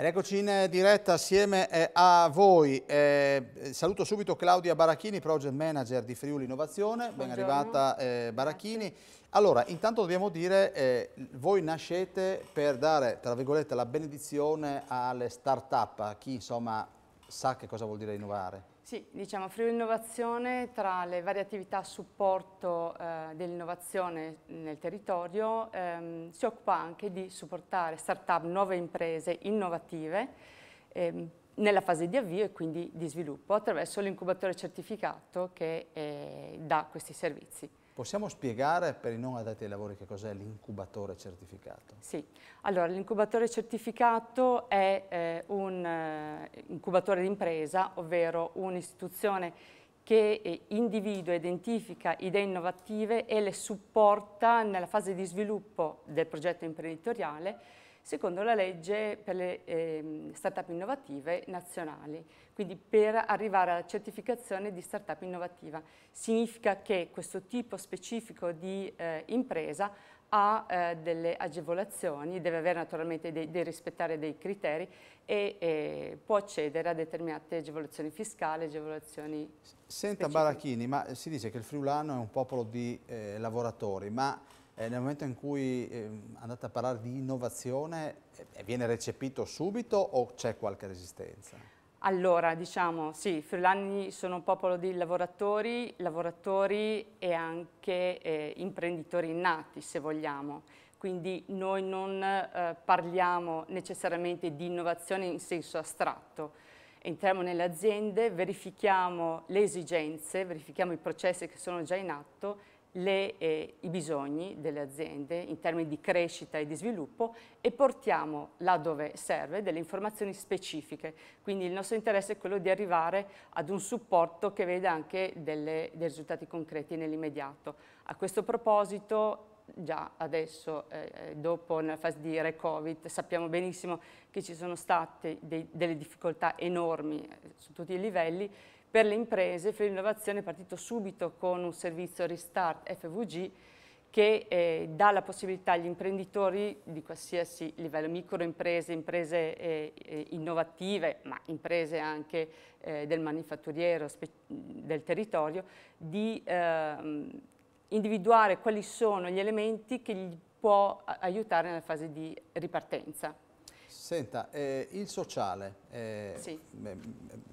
Ed eccoci in eh, diretta assieme eh, a voi. Eh, saluto subito Claudia Baracchini, Project Manager di Friuli Innovazione. Buongiorno. Ben arrivata eh, Baracchini. Allora, intanto dobbiamo dire, eh, voi nascete per dare, tra virgolette, la benedizione alle start-up, a chi insomma sa che cosa vuol dire innovare. Sì, diciamo Friuli Innovazione tra le varie attività a supporto eh, dell'innovazione nel territorio ehm, si occupa anche di supportare start-up, nuove imprese innovative ehm, nella fase di avvio e quindi di sviluppo attraverso l'incubatore certificato che eh, dà questi servizi. Possiamo spiegare per i non addetti ai lavori che cos'è l'incubatore certificato? Sì, allora l'incubatore certificato è eh, un eh, incubatore d'impresa, ovvero un'istituzione che eh, individua, identifica idee innovative e le supporta nella fase di sviluppo del progetto imprenditoriale secondo la legge per le eh, start-up innovative nazionali, quindi per arrivare alla certificazione di start-up innovativa. Significa che questo tipo specifico di eh, impresa ha eh, delle agevolazioni, deve avere naturalmente dei, dei rispettare dei criteri e, e può accedere a determinate agevolazioni fiscali, agevolazioni Senta specifiche. Barachini, ma si dice che il friulano è un popolo di eh, lavoratori, ma eh, nel momento in cui eh, andate a parlare di innovazione eh, viene recepito subito o c'è qualche resistenza? Allora, diciamo, sì, i friulani sono un popolo di lavoratori, lavoratori e anche eh, imprenditori innati, se vogliamo. Quindi noi non eh, parliamo necessariamente di innovazione in senso astratto, entriamo nelle aziende, verifichiamo le esigenze, verifichiamo i processi che sono già in atto le, eh, i bisogni delle aziende in termini di crescita e di sviluppo e portiamo là dove serve delle informazioni specifiche. Quindi il nostro interesse è quello di arrivare ad un supporto che veda anche delle, dei risultati concreti nell'immediato. A questo proposito già adesso, eh, eh dopo nella fase di re-covid, sappiamo benissimo che ci sono state dei, delle difficoltà enormi eh, su tutti i livelli per le imprese Fiori Innovazione è partito subito con un servizio Restart FVG che eh, dà la possibilità agli imprenditori di qualsiasi livello, microimprese, imprese eh, eh innovative, ma imprese anche eh, del manifatturiero, del territorio, di ehm, individuare quali sono gli elementi che gli può aiutare nella fase di ripartenza. Senta, eh, il sociale, eh, sì. beh,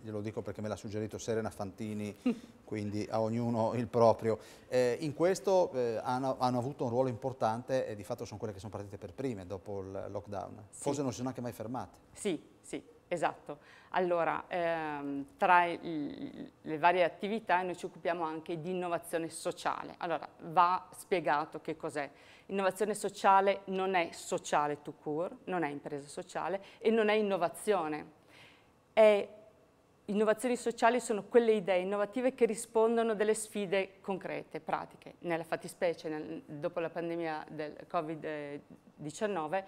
glielo dico perché me l'ha suggerito Serena Fantini, quindi a ognuno il proprio, eh, in questo eh, hanno, hanno, avuto un ruolo importante e di fatto sono quelle che sono partite per prime dopo il lockdown, sì. forse non si sono anche mai fermate. Sì, sì, Esatto, allora ehm, tra il, le varie attività noi ci occupiamo anche di innovazione sociale. Allora va spiegato che cos'è. Innovazione sociale non è sociale to cure, non è impresa sociale e non è innovazione. È, innovazioni sociali sono quelle idee innovative che rispondono a delle sfide concrete, pratiche. Nella fattispecie, nel, dopo la pandemia del Covid-19,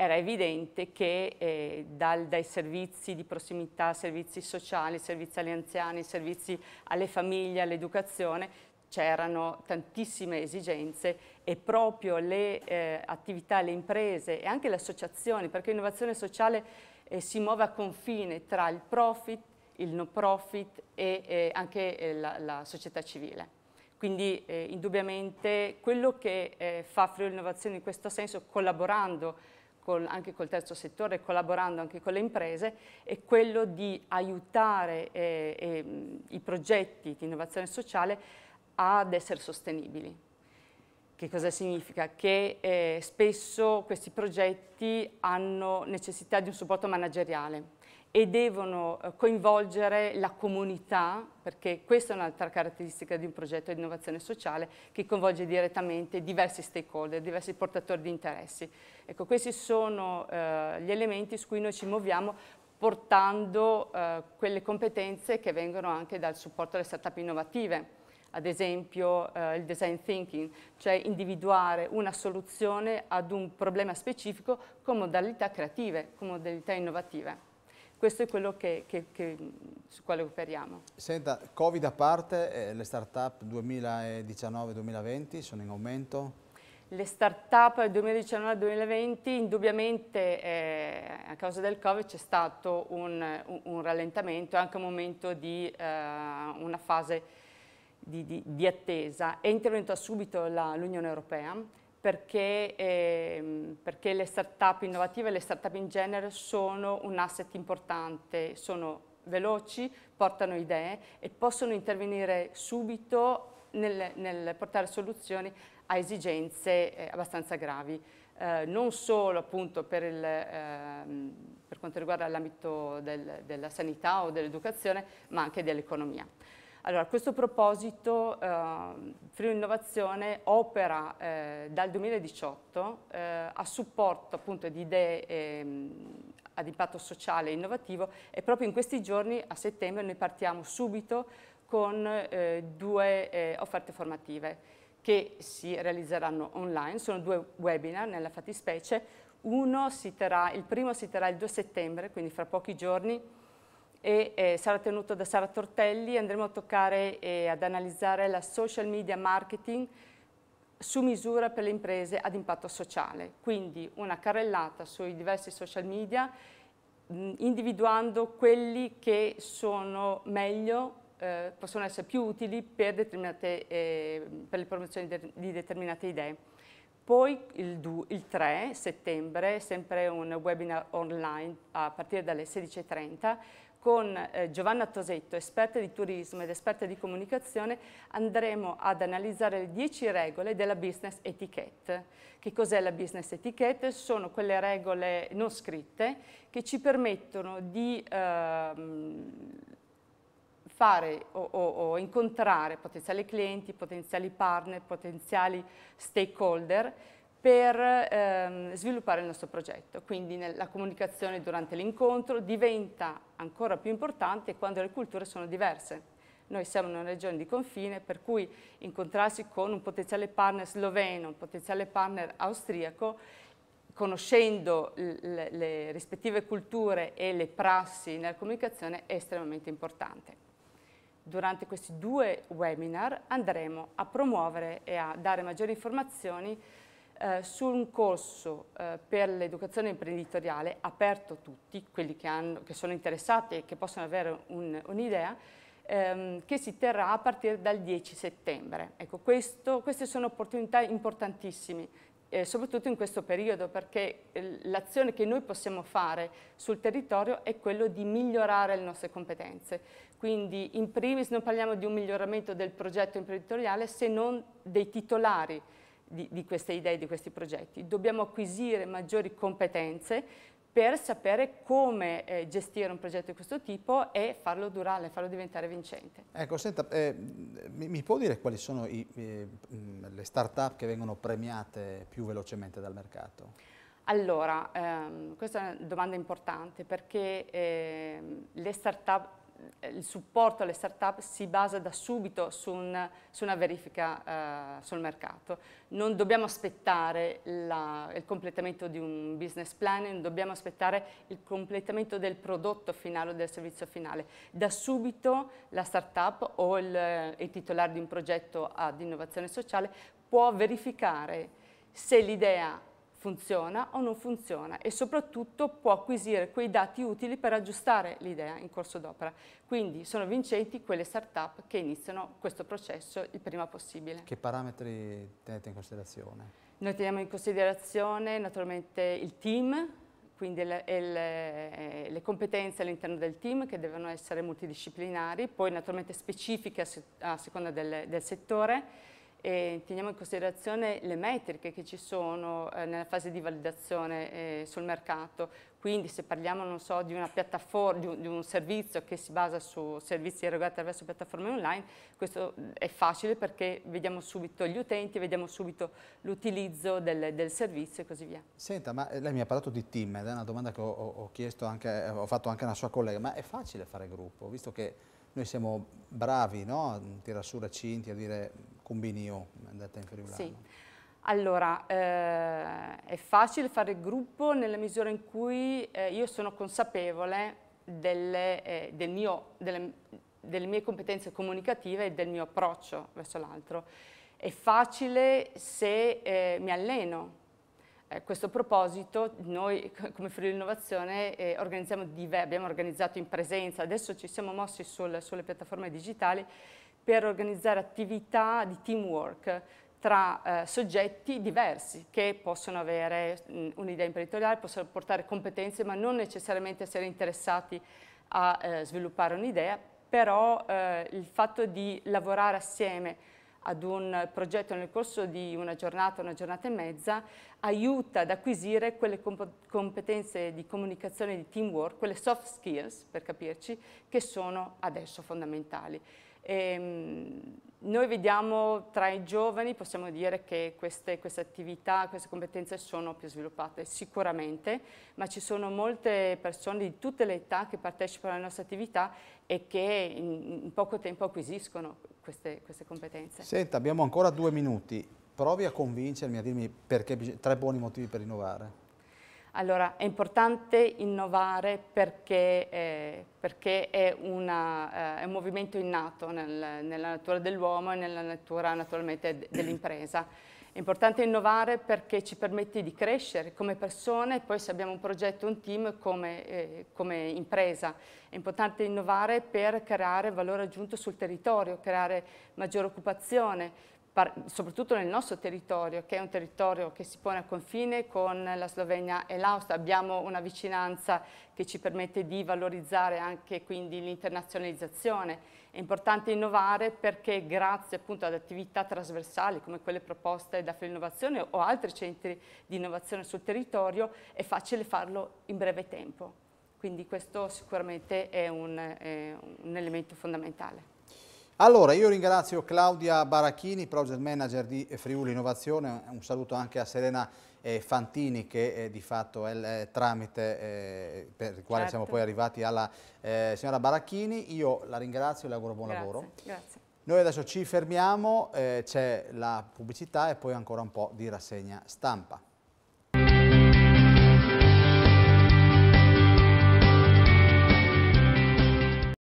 era evidente che eh, dal, dai servizi di prossimità, servizi sociali, servizi agli anziani, servizi alle famiglie, all'educazione, c'erano tantissime esigenze e proprio le eh, attività, le imprese e anche le associazioni, perché l'innovazione sociale eh, si muove a confine tra il profit, il no profit e eh, anche eh, la, la società civile. Quindi eh, indubbiamente quello che fa Friuli Innovazione in questo senso, collaborando con, anche col terzo settore, collaborando anche con le imprese, è quello di aiutare eh, eh, i progetti di innovazione sociale ad essere sostenibili. Che cosa significa? Che eh, spesso questi progetti hanno necessità di un supporto manageriale, e devono eh, coinvolgere la comunità, perché questa è un'altra caratteristica di un progetto di innovazione sociale che coinvolge direttamente diversi stakeholder, diversi portatori di interessi. Ecco, questi sono eh, gli elementi su cui noi ci muoviamo portando eh, quelle competenze che vengono anche dal supporto alle startup innovative, ad esempio eh, il design thinking, cioè individuare una soluzione ad un problema specifico con modalità creative, con modalità innovative. Questo è quello che, che, che, su quale operiamo. Senta, Covid a parte, eh, le start-up 2019-2020 sono in aumento? Le start-up 2019-2020 indubbiamente eh, a causa del Covid c'è stato un, un, un rallentamento anche un momento di eh, una fase di, di, di, attesa. È intervenuta subito l'Unione Europea perché, eh, perché le start-up innovative, le start-up in genere sono un asset importante, sono veloci, portano idee e possono intervenire subito nel, nel portare soluzioni a esigenze eh, abbastanza gravi. Eh, non solo appunto per, il, ehm, per quanto riguarda l'ambito del, della sanità o dell'educazione, ma anche dell'economia. Allora, a questo proposito, eh, Friuli Innovazione opera eh, dal 2018 eh, a supporto appunto di idee ehm, ad impatto sociale e innovativo e proprio in questi giorni, a settembre, noi partiamo subito con eh, due eh, offerte formative che si realizzeranno online, sono due webinar nella fattispecie, Uno si terrà, il primo si terrà il 2 settembre, quindi fra pochi giorni, e eh, sarà tenuto da Sara Tortelli. Andremo a toccare e eh, ad analizzare la social media marketing su misura per le imprese ad impatto sociale. Quindi una carrellata sui diversi social media mh, individuando quelli che sono meglio, eh, possono essere più utili per, eh, per le promozioni de di determinate idee. Poi il, il, 3 settembre, sempre un webinar online a partire dalle 16.30, con eh, Giovanna Tosetto, esperta di turismo ed esperta di comunicazione, andremo ad analizzare le 10 regole della business etiquette. Che cos'è la business etiquette? Sono quelle regole non scritte che ci permettono di eh, fare o, o, o, incontrare potenziali clienti, potenziali partner, potenziali stakeholder per ehm, sviluppare il nostro progetto. Quindi la comunicazione durante l'incontro diventa ancora più importante quando le culture sono diverse. Noi siamo una regione di confine, per cui incontrarsi con un potenziale partner sloveno, un potenziale partner austriaco, conoscendo le, le rispettive culture e le prassi nella comunicazione è estremamente importante durante questi due webinar andremo a promuovere e a dare maggiori informazioni eh, su un corso eh, per l'educazione imprenditoriale aperto a tutti, quelli che, hanno, che, sono interessati e che possono avere un'idea, un ehm, che si terrà a partire dal 10 settembre. Ecco, questo, queste sono opportunità importantissime eh, soprattutto in questo periodo, perché eh, l'azione che noi possiamo fare sul territorio è quello di migliorare le nostre competenze. Quindi in primis non parliamo di un miglioramento del progetto imprenditoriale se non dei titolari di, di queste idee, di questi progetti. Dobbiamo acquisire maggiori competenze per sapere come eh, gestire un progetto di questo tipo e farlo durare, farlo diventare vincente. Ecco, senta, eh, mi, mi, può dire quali sono i, eh, le start-up che vengono premiate più velocemente dal mercato? Allora, ehm, questa è una domanda importante perché ehm, le start-up eh, il supporto alle start-up si basa da subito su, un, su una verifica eh, sul mercato. Non dobbiamo aspettare la, il completamento di un business plan, non dobbiamo aspettare il completamento del prodotto finale o del servizio finale. Da subito la start-up o il, eh, il titolare di un progetto ad innovazione sociale può verificare se l'idea funziona o non funziona e soprattutto può acquisire quei dati utili per aggiustare l'idea in corso d'opera. Quindi sono vincenti quelle start-up che iniziano questo processo il prima possibile. Che parametri tenete in considerazione? Noi teniamo in considerazione naturalmente il team, quindi le, le, eh, le competenze all'interno del team che devono essere multidisciplinari, poi naturalmente specifiche a, a seconda del, del settore, e teniamo in considerazione le metriche che ci sono eh, nella fase di validazione eh, sul mercato, quindi se parliamo so, di una piattaforma, di un, di un, servizio che si basa su servizi erogati attraverso piattaforme online, questo è facile perché vediamo subito gli utenti, vediamo subito l'utilizzo del, del, servizio e così via. Senta, ma eh, lei mi ha parlato di team ed è una domanda che ho, ho, chiesto anche, eh, ho fatto anche a una sua collega, ma è facile fare gruppo, visto che noi siamo bravi no? a tirare su recinti, a dire combini io, oh, andata in Friulano. Sì. Allora, eh, è facile fare gruppo nella misura in cui eh, io sono consapevole delle, eh, del mio, delle, delle mie competenze comunicative e del mio approccio verso l'altro. È facile se eh, mi alleno. A eh, questo proposito, noi come Friuli Innovazione eh, abbiamo organizzato in presenza, adesso ci siamo mossi sul, sulle piattaforme digitali, per organizzare attività di teamwork tra eh, soggetti diversi che possono avere un'idea imprenditoriale, possono portare competenze ma non necessariamente essere interessati a eh, sviluppare un'idea, però eh, il fatto di lavorare assieme ad un progetto nel corso di una giornata, una giornata e mezza, aiuta ad acquisire quelle comp competenze di comunicazione, di teamwork, quelle soft skills, per capirci, che sono adesso fondamentali. E, ehm, noi vediamo tra i giovani, possiamo dire che queste, queste, attività, queste competenze sono più sviluppate sicuramente, ma ci sono molte persone di tutte le età che partecipano alle nostre attività e che in, in poco tempo acquisiscono queste, queste, competenze. Senta, abbiamo ancora due minuti, provi a convincermi, a dirmi perché, tre buoni motivi per innovare. Allora, è importante innovare perché, eh, perché è, una, eh, è, un movimento innato nel, nella natura dell'uomo e nella natura naturalmente dell'impresa. È importante innovare perché ci permette di crescere come persone e poi se abbiamo un progetto, un team, come, eh, come impresa. È importante innovare per creare valore aggiunto sul territorio, creare maggiore occupazione, soprattutto nel nostro territorio, che è un territorio che si pone a confine con la Slovenia e l'Austria, abbiamo una vicinanza che ci permette di valorizzare anche quindi l'internazionalizzazione. È importante innovare perché grazie appunto ad attività trasversali come quelle proposte da Innovazione o altri centri di innovazione sul territorio è facile farlo in breve tempo. Quindi questo sicuramente è un, è un elemento fondamentale. Allora, io ringrazio Claudia Baracchini, project manager di Friuli Innovazione, un saluto anche a Serena eh, Fantini che eh, di fatto è il tramite eh, per il quale certo. siamo poi arrivati alla eh, signora Baracchini. Io la ringrazio e le auguro buon Grazie. lavoro. Grazie. Noi adesso ci fermiamo, c'è la pubblicità e poi ancora un po' di rassegna stampa.